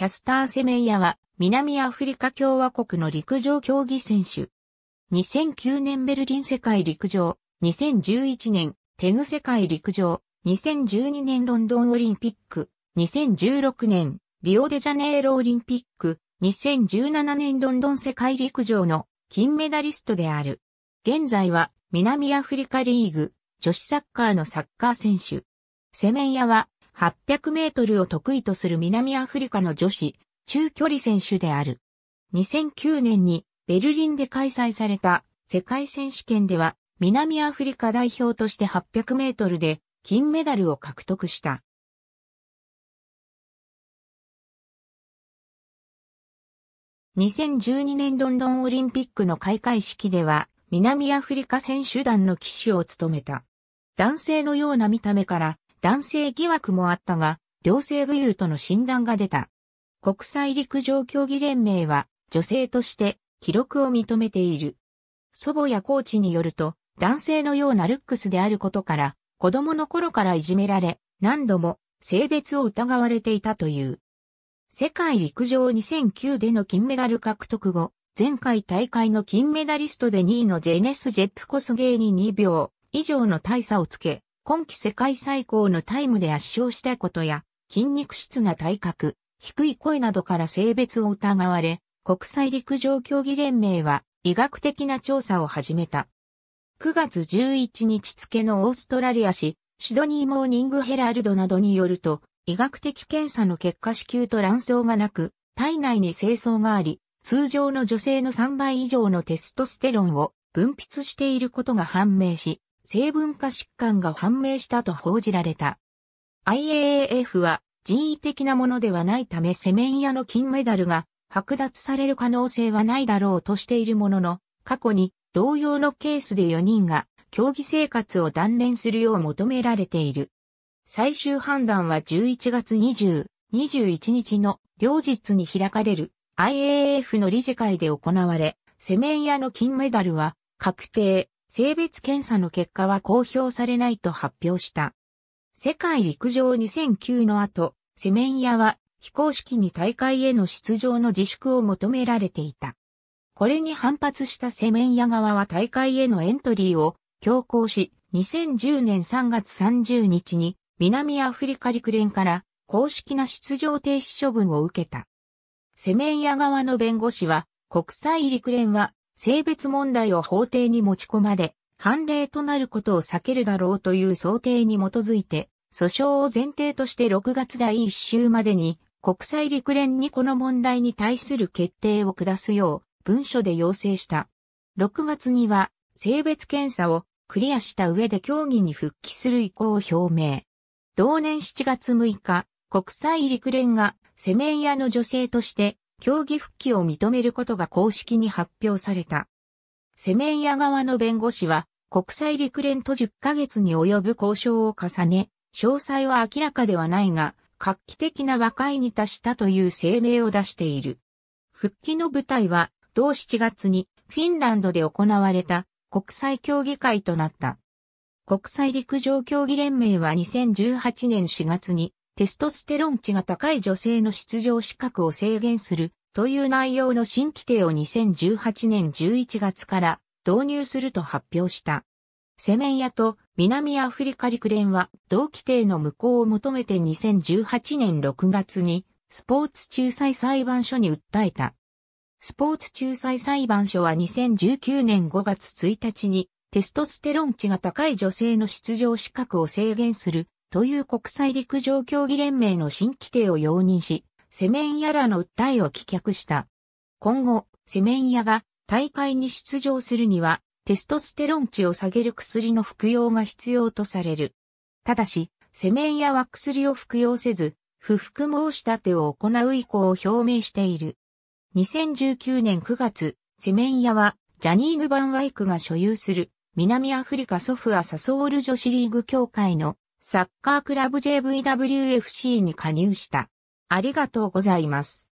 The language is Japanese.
キャスターセメイヤは、南アフリカ共和国の陸上競技選手。2009年ベルリン世界陸上、2011年テグ世界陸上、2012年ロンドンオリンピック、2016年リオデジャネイロオリンピック、2017年ロンドン世界陸上の金メダリストである。現在は南アフリカリーグ女子サッカーのサッカー選手。セメンヤは800メートルを得意とする南アフリカの女子、中距離選手である。2009年にベルリンで開催された世界選手権では南アフリカ代表として800メートルで金メダルを獲得した。2012年ロンドンオリンピックの開会式では南アフリカ選手団の騎手を務めた。男性のような見た目から男性疑惑もあったが、良性具有との診断が出た。国際陸上競技連盟は女性として記録を認めている。祖母やコーチによると男性のようなルックスであることから子供の頃からいじめられ何度も性別を疑われていたという。世界陸上2009での金メダル獲得後、前回大会の金メダリストで2位のジェネス・ジェップコスゲーに2秒以上の大差をつけ、今季世界最高のタイムで圧勝したことや、筋肉質な体格、低い声などから性別を疑われ、国際陸上競技連盟は医学的な調査を始めた。9月11日付のオーストラリア市、シドニーモーニングヘラルドなどによると、医学的検査の結果子宮と卵巣がなく、体内に精巣があり、通常の女性の3倍以上のテストステロンを分泌していることが判明し、生分化疾患が判明したと報じられた。IAAF は人為的なものではないためセメン屋の金メダルが剥奪される可能性はないだろうとしているものの、過去に同様のケースで4人が競技生活を断念するよう求められている。最終判断は11月20、21日の両日に開かれる IAF a の理事会で行われ、セメン屋の金メダルは確定、性別検査の結果は公表されないと発表した。世界陸上2009の後、セメンヤは非公式に大会への出場の自粛を求められていた。これに反発したセメンヤ側は大会へのエントリーを強行し、2010年3月30日に南アフリカ陸連から公式な出場停止処分を受けた。セメンヤ側の弁護士は国際陸連は性別問題を法廷に持ち込まれ、判例となることを避けるだろうという想定に基づいて、訴訟を前提として6月第1週までに国際陸連にこの問題に対する決定を下すよう文書で要請した。6月には性別検査をクリアした上で協議に復帰する意向を表明。同年7月6日、国際陸連がセメン屋の女性として競技復帰を認めることが公式に発表された。セメンヤ側の弁護士は、国際陸連と10ヶ月に及ぶ交渉を重ね、詳細は明らかではないが、画期的な和解に達したという声明を出している。復帰の舞台は、同7月にフィンランドで行われた国際競技会となった。国際陸上競技連盟は2018年4月にテストステロン値が高い女性の出場資格を制限するという内容の新規定を2018年11月から導入すると発表した。セメンヤと南アフリカ陸連は同規定の無効を求めて2018年6月にスポーツ仲裁裁判所に訴えた。スポーツ仲裁裁判所は2019年5月1日にテストステロン値が高い女性の出場資格を制限するという国際陸上競技連盟の新規定を容認し、セメンヤらの訴えを棄却した。今後、セメンヤが大会に出場するには、テストステロン値を下げる薬の服用が必要とされる。ただし、セメンヤは薬を服用せず、不服申し立てを行う意向を表明している。2019年9月、セメンヤは、ジャニーヌ・バンワイクが所有する、南アフリカソフア・サソール女子リーグ協会のサッカークラブ JVWFC に加入した。ありがとうございます。